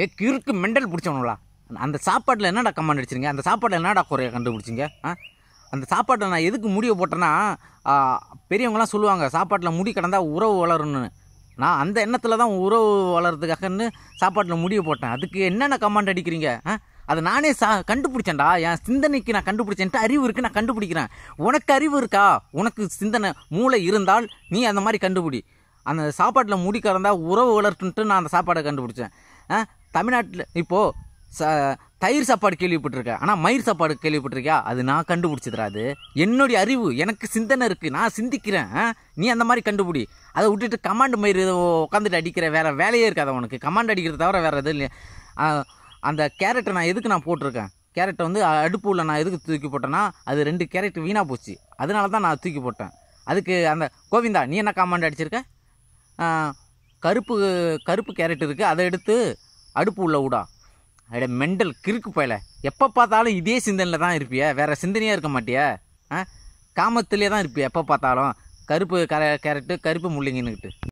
ஏ கிறுக்கு மெண்டல் பிடிச்சவனுங்களா அந்த சாப்பாட்டில் என்னடா கமாண்ட் அடிச்சிருங்க அந்த சாப்பாட்டில் என்னடா குறைய கண்டுபிடிச்சிங்க அந்த சாப்பாட்டில் நான் எதுக்கு முடிவு போட்டேன்னா பெரியவங்களாம் சொல்லுவாங்க சாப்பாட்டில் முடி கடந்தால் உறவு வளரணும்னு நான் அந்த எண்ணத்தில் தான் உறவு வளர்கிறதுக்காகன்னு சாப்பாட்டில் முடிவு போட்டேன் அதுக்கு என்னென்ன கமாண்ட் அடிக்கிறீங்க ஆ அதை நானே சா கண்டுபிடிச்சேன்டா என் சிந்தனைக்கு நான் கண்டுபிடிச்சேன்ட்டு அறிவு இருக்குது நான் கண்டுபிடிக்கிறேன் உனக்கு அறிவு இருக்கா உனக்கு சிந்தனை மூளை இருந்தால் நீ அந்த மாதிரி கண்டுபிடி அந்த சாப்பாட்டில் முடி கறந்தால் உறவு வளர்த்துன்ட்டு நான் அந்த சாப்பாடை கண்டுபிடிச்சேன் தமிழ்நாட்டில் இப்போது ச தயிர் சாப்பாடு கேள்விப்பட்டிருக்கேன் ஆனால் மயிர் சாப்பாடு கேள்விப்பட்டிருக்கியா அது நான் கண்டுபிடிச்சிடறா அது என்னுடைய அறிவு எனக்கு சிந்தனை இருக்குது நான் சிந்திக்கிறேன் நீ அந்த மாதிரி கண்டுபிடி அதை விட்டுட்டு கமாண்ட் மயிர் உட்காந்துட்டு அடிக்கிற வேறு வேலையே இருக்காது உனக்கு கமாண்ட் அடிக்கிறத தவிர வேறு எதுவும் இல்லை அந்த கேரட்டை நான் எதுக்கு நான் போட்டிருக்கேன் கேரட்டை வந்து அடுப்பு உள்ள நான் எதுக்கு தூக்கி போட்டேன்னா அது ரெண்டு கேரட் வீணாக போச்சு அதனால தான் நான் தூக்கி போட்டேன் அதுக்கு அந்த கோவிந்தா நீ என்ன கமாண்ட் அடிச்சிருக்க கருப்பு கருப்பு கேரட் இருக்குது அதை எடுத்து அடுப்பு உள்ள விடா அட மெண்டல் கிறுக்கு போயில எப்போ பார்த்தாலும் இதே சிந்தனையில் தான் இருப்பிய வேறு சிந்தனையாக இருக்க மாட்டியா ஆ காமத்திலே தான் இருப்பிய எப்போ பார்த்தாலும் கருப்பு கர கேரட்டு கருப்பு முள்ளிங்கன்னுக்கிட்டு